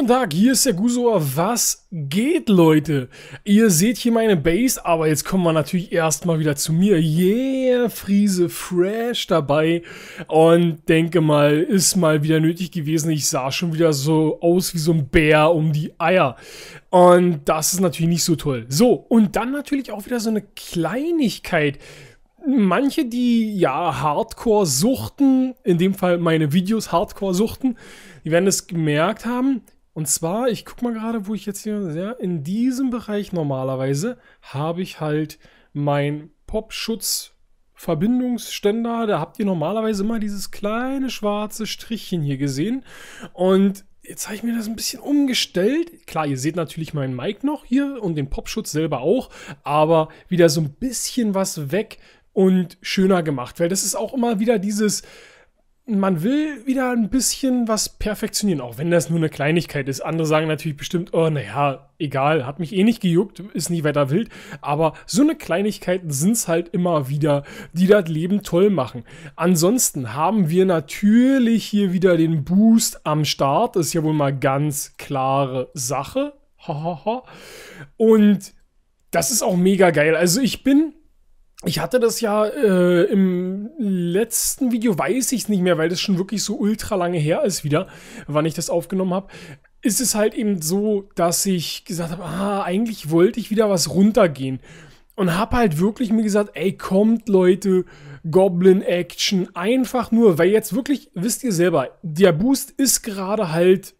Guten Tag, hier ist der Gusor. Was geht, Leute? Ihr seht hier meine Base, aber jetzt kommen wir natürlich erstmal wieder zu mir. Yeah, Friese Fresh dabei. Und denke mal, ist mal wieder nötig gewesen. Ich sah schon wieder so aus wie so ein Bär um die Eier. Und das ist natürlich nicht so toll. So, und dann natürlich auch wieder so eine Kleinigkeit manche, die ja Hardcore suchten, in dem Fall meine Videos Hardcore suchten, die werden es gemerkt haben, und zwar, ich guck mal gerade, wo ich jetzt hier, ja, in diesem Bereich normalerweise habe ich halt mein Popschutz Verbindungsständer, da habt ihr normalerweise immer dieses kleine schwarze Strichchen hier gesehen. Und jetzt habe ich mir das ein bisschen umgestellt. Klar, ihr seht natürlich meinen Mic noch hier und den Popschutz selber auch, aber wieder so ein bisschen was weg und schöner gemacht, weil das ist auch immer wieder dieses man will wieder ein bisschen was perfektionieren, auch wenn das nur eine Kleinigkeit ist. Andere sagen natürlich bestimmt, oh, naja, egal, hat mich eh nicht gejuckt, ist nicht weiter wild. Aber so eine Kleinigkeit sind es halt immer wieder, die das Leben toll machen. Ansonsten haben wir natürlich hier wieder den Boost am Start. Das ist ja wohl mal ganz klare Sache. Und das ist auch mega geil. Also ich bin ich hatte das ja äh, im letzten Video, weiß ich es nicht mehr, weil das schon wirklich so ultra lange her ist wieder, wann ich das aufgenommen habe. Ist es halt eben so, dass ich gesagt habe, ah, eigentlich wollte ich wieder was runtergehen. Und habe halt wirklich mir gesagt, ey, kommt Leute, Goblin Action, einfach nur, weil jetzt wirklich, wisst ihr selber, der Boost ist gerade halt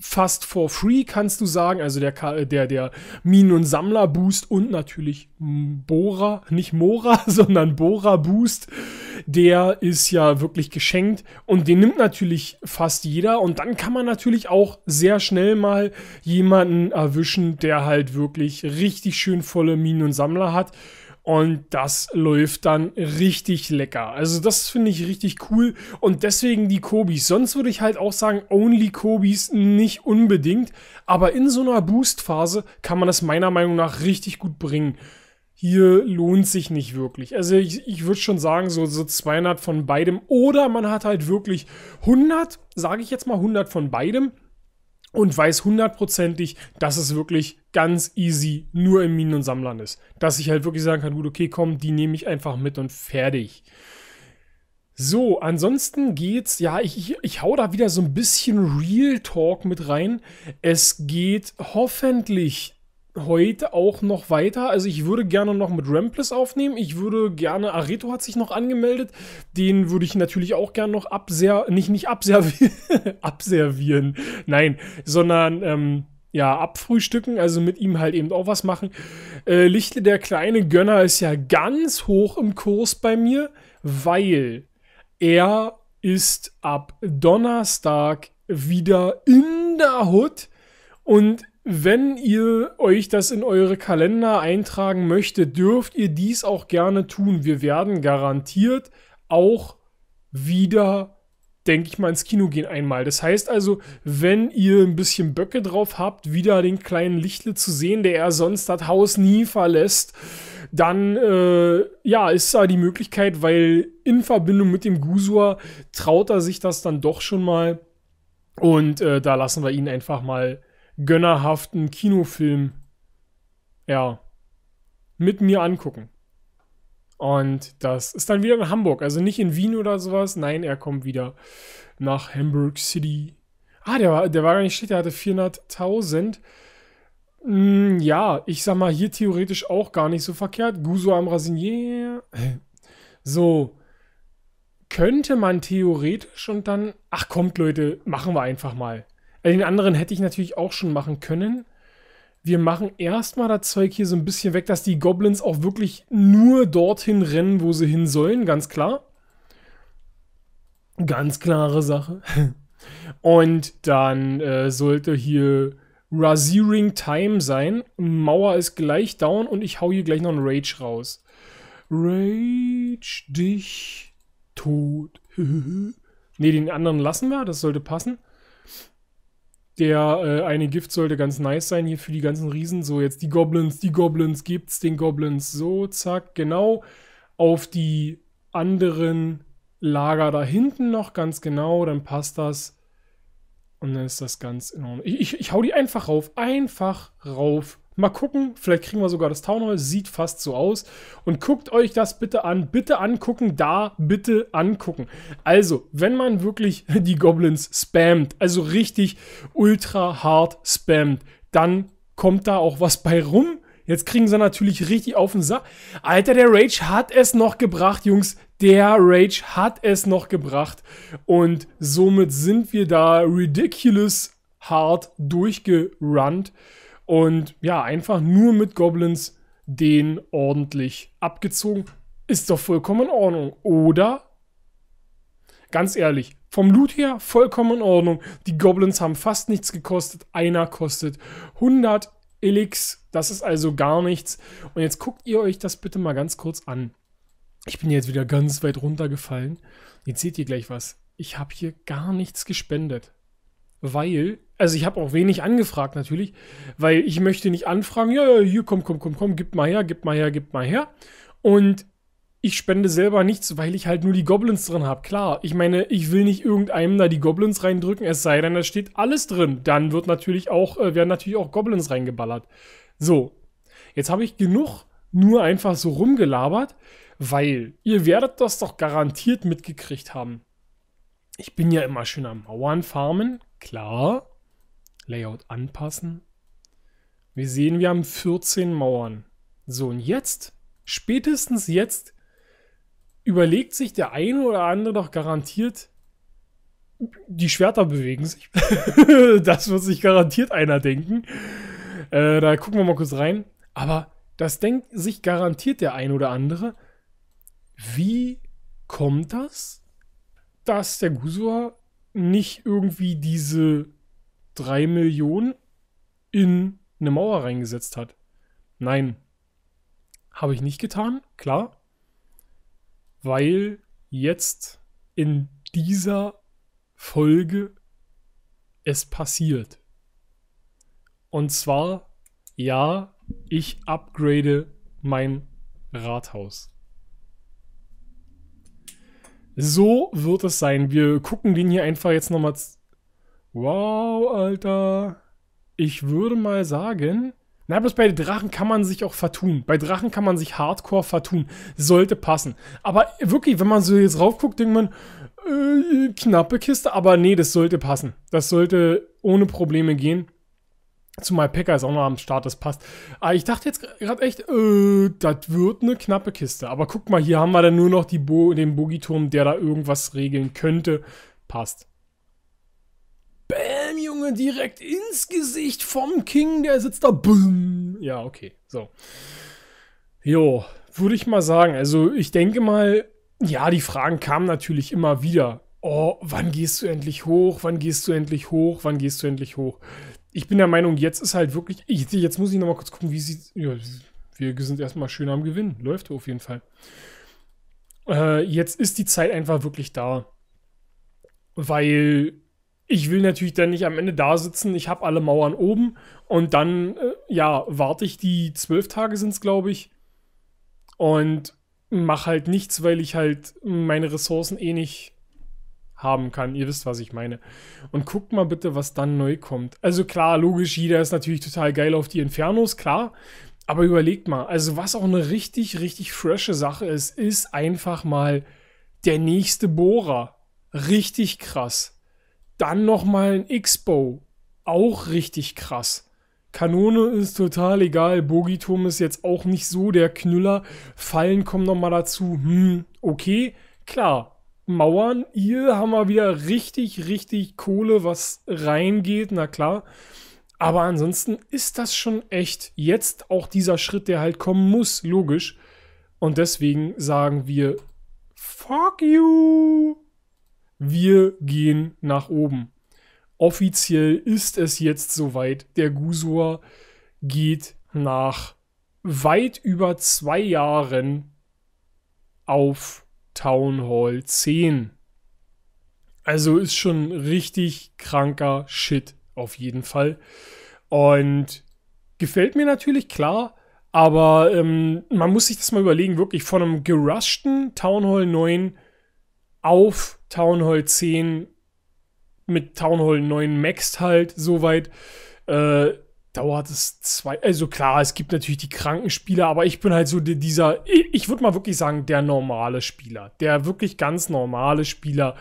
fast for free, kannst du sagen. Also der, der, der Minen- und Sammler-Boost und natürlich Bora, nicht Mora, sondern Bora-Boost, der ist ja wirklich geschenkt und den nimmt natürlich fast jeder. Und dann kann man natürlich auch sehr schnell mal jemanden erwischen, der halt wirklich richtig schön volle Minen und Sammler hat. Und das läuft dann richtig lecker. Also das finde ich richtig cool. Und deswegen die Kobis. Sonst würde ich halt auch sagen, only Kobis nicht unbedingt. Aber in so einer Boost-Phase kann man das meiner Meinung nach richtig gut bringen hier lohnt sich nicht wirklich. Also ich, ich würde schon sagen, so, so 200 von beidem. Oder man hat halt wirklich 100, sage ich jetzt mal 100 von beidem und weiß hundertprozentig, dass es wirklich ganz easy nur im Minen- und Sammlern ist. Dass ich halt wirklich sagen kann, gut, okay, komm, die nehme ich einfach mit und fertig. So, ansonsten geht's, ja, ich, ich, ich hau da wieder so ein bisschen Real Talk mit rein. Es geht hoffentlich heute auch noch weiter. Also ich würde gerne noch mit Ramplis aufnehmen. Ich würde gerne, Areto hat sich noch angemeldet. Den würde ich natürlich auch gerne noch abser, nicht, nicht abservieren, abservieren, nein, sondern, ähm, ja, abfrühstücken, also mit ihm halt eben auch was machen. Äh, Lichtle, der kleine Gönner, ist ja ganz hoch im Kurs bei mir, weil er ist ab Donnerstag wieder in der Hood und wenn ihr euch das in eure Kalender eintragen möchtet, dürft ihr dies auch gerne tun. Wir werden garantiert auch wieder, denke ich mal, ins Kino gehen einmal. Das heißt also, wenn ihr ein bisschen Böcke drauf habt, wieder den kleinen Lichtle zu sehen, der er sonst das Haus nie verlässt, dann äh, ja, ist da die Möglichkeit, weil in Verbindung mit dem Gusua traut er sich das dann doch schon mal. Und äh, da lassen wir ihn einfach mal gönnerhaften Kinofilm ja, mit mir angucken. Und das ist dann wieder in Hamburg, also nicht in Wien oder sowas. Nein, er kommt wieder nach Hamburg City. Ah, der war, der war gar nicht schlecht, der hatte 400.000. Mm, hm, ja, ich sag mal, hier theoretisch auch gar nicht so verkehrt. Guso am Rasinier. So, könnte man theoretisch und dann, ach kommt Leute, machen wir einfach mal. Also den anderen hätte ich natürlich auch schon machen können. Wir machen erstmal das Zeug hier so ein bisschen weg, dass die Goblins auch wirklich nur dorthin rennen, wo sie hin sollen, ganz klar. Ganz klare Sache. Und dann äh, sollte hier Raziering Time sein. Mauer ist gleich down und ich hau hier gleich noch einen Rage raus. Rage dich tot. ne, den anderen lassen wir, das sollte passen der äh, eine Gift sollte ganz nice sein hier für die ganzen Riesen. So, jetzt die Goblins, die Goblins gibt's, den Goblins so, zack, genau. Auf die anderen Lager da hinten noch ganz genau, dann passt das. Und dann ist das ganz enorm. Ich, ich, ich hau die einfach rauf, einfach rauf. Mal gucken, vielleicht kriegen wir sogar das Town Hall. Sieht fast so aus. Und guckt euch das bitte an. Bitte angucken, da bitte angucken. Also, wenn man wirklich die Goblins spammt, also richtig ultra hart spammt, dann kommt da auch was bei rum. Jetzt kriegen sie natürlich richtig auf den Sack. Alter, der Rage hat es noch gebracht, Jungs. Der Rage hat es noch gebracht. Und somit sind wir da ridiculous hart durchgerannt. Und ja, einfach nur mit Goblins den ordentlich abgezogen. Ist doch vollkommen in Ordnung, oder? Ganz ehrlich, vom Loot her vollkommen in Ordnung. Die Goblins haben fast nichts gekostet. Einer kostet 100 Elix. Das ist also gar nichts. Und jetzt guckt ihr euch das bitte mal ganz kurz an. Ich bin jetzt wieder ganz weit runtergefallen. Jetzt seht ihr gleich was. Ich habe hier gar nichts gespendet. Weil also ich habe auch wenig angefragt natürlich, weil ich möchte nicht anfragen, ja, ja, hier, komm, komm, komm, komm, gib mal her, gib mal her, gib mal her. Und ich spende selber nichts, weil ich halt nur die Goblins drin habe. Klar, ich meine, ich will nicht irgendeinem da die Goblins reindrücken, es sei denn, da steht alles drin. Dann wird natürlich auch, äh, werden natürlich auch Goblins reingeballert. So, jetzt habe ich genug nur einfach so rumgelabert, weil ihr werdet das doch garantiert mitgekriegt haben. Ich bin ja immer schön am Mauern farmen, klar Layout anpassen. Wir sehen, wir haben 14 Mauern. So, und jetzt, spätestens jetzt, überlegt sich der eine oder andere doch garantiert, die Schwerter bewegen sich. das wird sich garantiert einer denken. Äh, da gucken wir mal kurz rein. Aber das denkt sich garantiert der ein oder andere. Wie kommt das, dass der Gusua nicht irgendwie diese drei Millionen in eine Mauer reingesetzt hat. Nein, habe ich nicht getan, klar, weil jetzt in dieser Folge es passiert. Und zwar, ja, ich upgrade mein Rathaus. So wird es sein. Wir gucken den hier einfach jetzt nochmal Wow, Alter. Ich würde mal sagen. Na, bloß bei Drachen kann man sich auch vertun. Bei Drachen kann man sich hardcore vertun. Sollte passen. Aber wirklich, wenn man so jetzt raufguckt, denkt man, äh, knappe Kiste. Aber nee, das sollte passen. Das sollte ohne Probleme gehen. Zumal Pekka ist auch noch am Start, das passt. Aber ah, ich dachte jetzt gerade echt, äh, das wird eine knappe Kiste. Aber guck mal, hier haben wir dann nur noch Bo den Bogiturm, der da irgendwas regeln könnte. Passt. Junge, direkt ins Gesicht vom King, der sitzt da. Bumm. Ja, okay. So. Jo, würde ich mal sagen. Also, ich denke mal, ja, die Fragen kamen natürlich immer wieder. Oh, wann gehst du endlich hoch? Wann gehst du endlich hoch? Wann gehst du endlich hoch? Ich bin der Meinung, jetzt ist halt wirklich. Ich, jetzt muss ich nochmal kurz gucken, wie sieht. Ja, wir sind erstmal schön am Gewinn. Läuft auf jeden Fall. Äh, jetzt ist die Zeit einfach wirklich da. Weil ich will natürlich dann nicht am Ende da sitzen, ich habe alle Mauern oben und dann, äh, ja, warte ich die zwölf Tage sind es, glaube ich, und mache halt nichts, weil ich halt meine Ressourcen eh nicht haben kann. Ihr wisst, was ich meine. Und guckt mal bitte, was dann neu kommt. Also klar, logisch, jeder ist natürlich total geil auf die Infernos, klar. Aber überlegt mal, also was auch eine richtig, richtig frische Sache ist, ist einfach mal der nächste Bohrer. Richtig krass. Dann nochmal ein X-Bow. Auch richtig krass. Kanone ist total egal. Bogiturm ist jetzt auch nicht so der Knüller. Fallen kommen nochmal dazu. Hm, okay, klar. Mauern, hier haben wir wieder richtig, richtig Kohle, was reingeht, na klar. Aber ansonsten ist das schon echt jetzt auch dieser Schritt, der halt kommen muss, logisch. Und deswegen sagen wir, fuck you! wir gehen nach oben. Offiziell ist es jetzt soweit. Der Gusor geht nach weit über zwei Jahren auf Town Hall 10. Also ist schon richtig kranker Shit auf jeden Fall. Und gefällt mir natürlich klar, aber ähm, man muss sich das mal überlegen, wirklich von einem geruschten Town Hall 9 auf Town Hall 10 mit Town Hall 9 maxed halt soweit. Äh, dauert es zwei. Also klar, es gibt natürlich die kranken Spieler, aber ich bin halt so dieser, ich würde mal wirklich sagen, der normale Spieler. Der wirklich ganz normale Spieler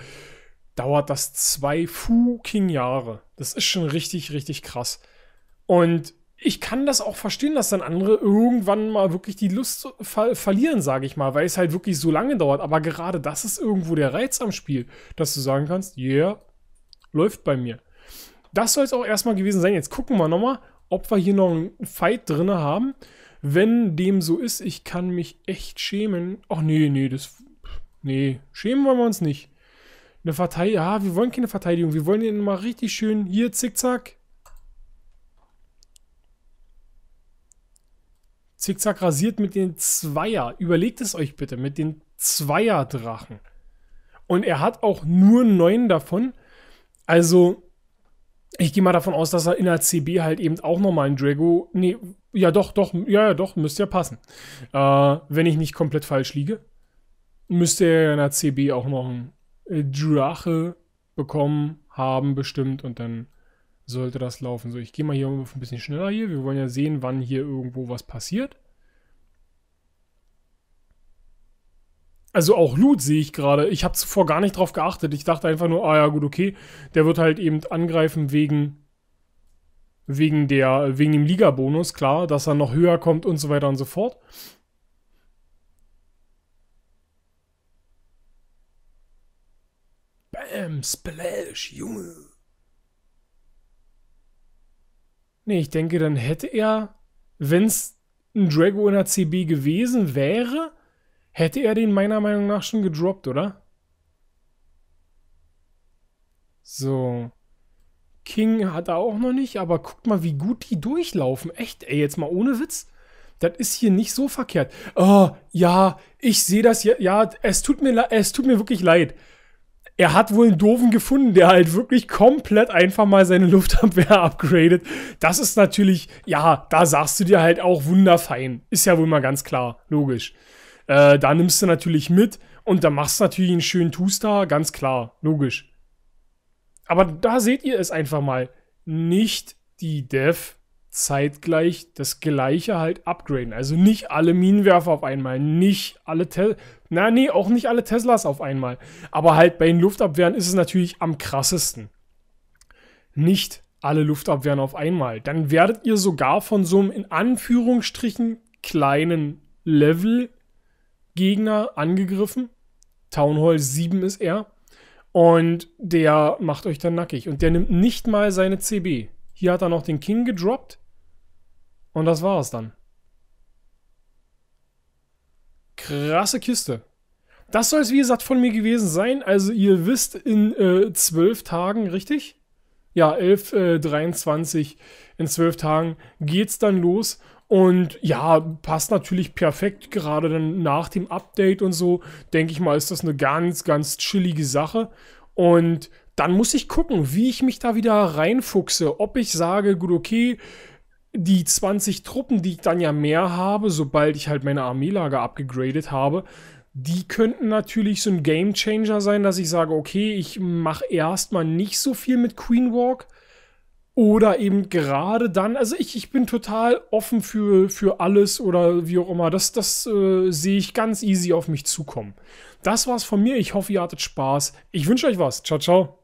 dauert das zwei fucking Jahre. Das ist schon richtig, richtig krass. Und ich kann das auch verstehen, dass dann andere irgendwann mal wirklich die Lust ver verlieren, sage ich mal, weil es halt wirklich so lange dauert. Aber gerade das ist irgendwo der Reiz am Spiel, dass du sagen kannst, yeah, läuft bei mir. Das soll es auch erstmal gewesen sein. Jetzt gucken wir nochmal, ob wir hier noch einen Fight drin haben. Wenn dem so ist, ich kann mich echt schämen. Ach nee, nee, das. Nee, schämen wollen wir uns nicht. Eine Verteidigung. ja, wir wollen keine Verteidigung. Wir wollen den mal richtig schön hier zickzack Zickzack rasiert mit den Zweier. Überlegt es euch bitte, mit den Zweier-Drachen. Und er hat auch nur neun davon. Also, ich gehe mal davon aus, dass er in der CB halt eben auch nochmal einen Drago. Nee, ja doch, doch, ja, ja, doch, müsste ja passen. Äh, wenn ich nicht komplett falsch liege, müsste er in der CB auch noch einen äh, Drache bekommen haben, bestimmt. Und dann sollte das laufen. So, ich gehe mal hier ein bisschen schneller hier. Wir wollen ja sehen, wann hier irgendwo was passiert. Also auch Loot sehe ich gerade. Ich habe zuvor gar nicht drauf geachtet. Ich dachte einfach nur, ah ja gut, okay, der wird halt eben angreifen wegen wegen der wegen dem Liga Bonus, klar, dass er noch höher kommt und so weiter und so fort. Bam, Splash, Junge. Nee, ich denke, dann hätte er, wenn es ein Drago in der CB gewesen wäre, hätte er den meiner Meinung nach schon gedroppt, oder? So. King hat er auch noch nicht, aber guckt mal, wie gut die durchlaufen. Echt, ey, jetzt mal ohne Witz. Das ist hier nicht so verkehrt. Oh, ja, ich sehe das hier. Ja, es tut mir, es tut mir wirklich leid er hat wohl einen doofen gefunden, der halt wirklich komplett einfach mal seine Luftabwehr upgradet. Das ist natürlich, ja, da sagst du dir halt auch wunderfein. Ist ja wohl mal ganz klar, logisch. Äh, da nimmst du natürlich mit und da machst du natürlich einen schönen Two-Star, ganz klar, logisch. Aber da seht ihr es einfach mal. Nicht die Dev zeitgleich das gleiche halt upgraden. Also nicht alle Minenwerfer auf einmal, nicht alle Te na nee, auch nicht alle Teslas auf einmal. Aber halt bei den Luftabwehren ist es natürlich am krassesten. Nicht alle Luftabwehren auf einmal. Dann werdet ihr sogar von so einem in Anführungsstrichen kleinen Level Gegner angegriffen. Town Hall 7 ist er. Und der macht euch dann nackig. Und der nimmt nicht mal seine CB. Hier hat er noch den King gedroppt. Und das war es dann. Krasse Kiste. Das soll es, wie gesagt, von mir gewesen sein. Also ihr wisst, in äh, zwölf Tagen, richtig? Ja, 11, äh, 23, in zwölf Tagen geht's dann los. Und ja, passt natürlich perfekt, gerade dann nach dem Update und so. Denke ich mal, ist das eine ganz, ganz chillige Sache. Und dann muss ich gucken, wie ich mich da wieder reinfuchse. Ob ich sage, gut, okay, die 20 Truppen, die ich dann ja mehr habe, sobald ich halt meine Armeelager abgegradet habe, die könnten natürlich so ein Game Changer sein, dass ich sage, okay, ich mache erstmal nicht so viel mit Queen Walk. Oder eben gerade dann, also ich, ich bin total offen für, für alles oder wie auch immer. Das, das äh, sehe ich ganz easy auf mich zukommen. Das war's von mir. Ich hoffe, ihr hattet Spaß. Ich wünsche euch was. Ciao, ciao.